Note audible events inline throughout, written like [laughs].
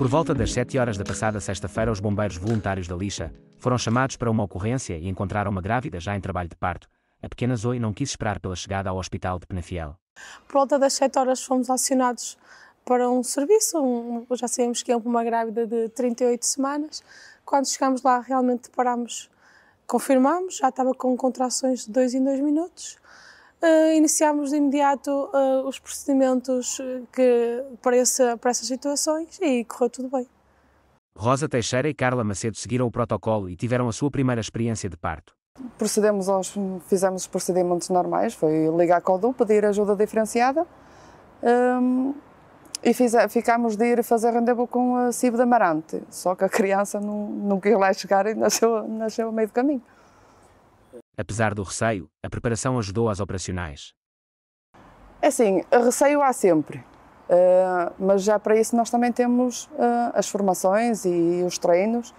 Por volta das 7 horas da passada sexta-feira, os bombeiros voluntários da lixa foram chamados para uma ocorrência e encontraram uma grávida já em trabalho de parto. A pequena Zoe não quis esperar pela chegada ao hospital de Penafiel. Por volta das 7 horas fomos acionados para um serviço, um, já sabíamos que é uma grávida de 38 semanas. Quando chegámos lá, realmente parámos, confirmámos, já estava com contrações de 2 em 2 minutos uh, iniciámos de imediato uh, os procedimentos eh, que, para, para essas situações e correu tudo bem. Rosa Teixeira e Carla Macedo seguiram o protocolo e tiveram a sua primeira experiência de parto. Procedemos aos, fizemos os procedimentos normais, foi ligar com o DU, pedir ajuda diferenciada um, ehm, e fiz, ficámos de ir fazer rendezvous com a Cibo de Amarante, só que a criança não, não quis lá chegar e nasceu, nasceu meio do caminho. Apesar do receio, a preparação ajudou as operacionais. É assim, receio há sempre, eh, mas já para isso nós também temos eh, as formações e os treinos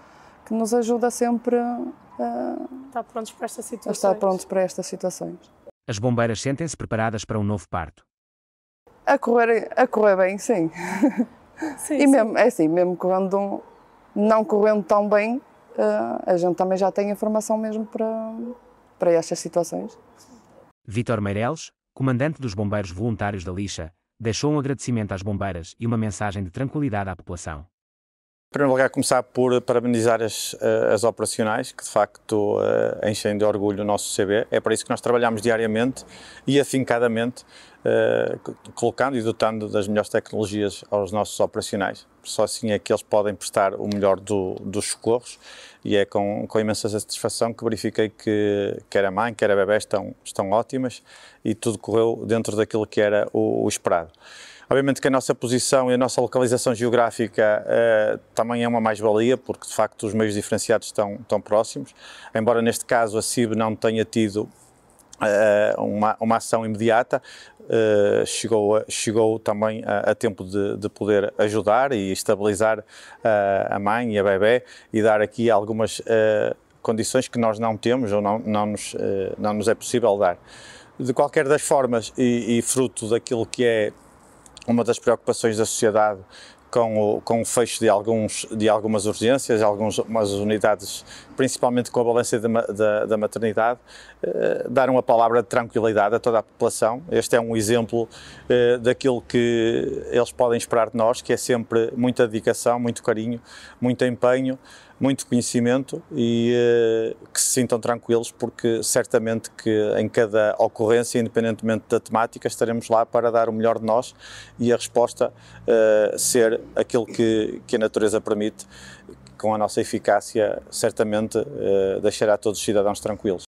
que nos ajuda sempre a eh, estar prontos para estas situações. estar prontos para estas situações. As bombeiras sentem-se preparadas para um novo parto? A correr, a correr bem, sim. [laughs] sim e mesmo, é assim, mesmo correndo, não correndo tão bem, a gente também já tem informação mesmo para para estas situações. Vítor Meireles, comandante dos Bombeiros Voluntários da Lixa, deixou um agradecimento às bombeiras e uma mensagem de tranquilidade à população. Em primeiro lugar, começar por parabenizar as, eh, as operacionais, que de facto eh, enchem de orgulho o nosso CB. É para isso que nós trabalhamos diariamente e afincadamente eh, colocando e dotando das melhores tecnologias aos nossos operacionais. Só assim é que eles podem prestar o melhor do, dos socorros e é com, com imensa satisfação que verifiquei que quer a mãe, quer a bebê estão, estão ótimas e tudo correu dentro daquilo que era o, o esperado. Obviamente que a nossa posição e a nossa localização geográfica eh, também é uma mais-valia, porque de facto os meios diferenciados estão, estão próximos. Embora neste caso a CIB não tenha tido eh, uma, uma ação imediata, Uh, chegou, chegou também a, a tempo de, de, poder ajudar e estabilizar uh, a mãe e a bebê e dar aqui algumas uh, condições que nós não temos ou não, não, nos, não nos é possível dar. De qualquer das formas, e, e, fruto daquilo que é uma das preocupações da sociedade com o, com o fecho de, alguns, de algumas urgências, algumas unidades principalmente com a balança da, da, da maternidade, eh, dar uma palavra de tranquilidade a toda a população. Este é um exemplo eh, daquilo que eles podem esperar de nós, que é sempre muita dedicação, muito carinho, muito empenho, muito conhecimento e eh, que se sintam tranquilos, porque certamente que em cada ocorrência, independentemente da temática, estaremos lá para dar o melhor de nós e a resposta ser aquilo que, que a natureza permite com a nossa eficácia certamente eh, deixará todos os cidadãos tranquilos.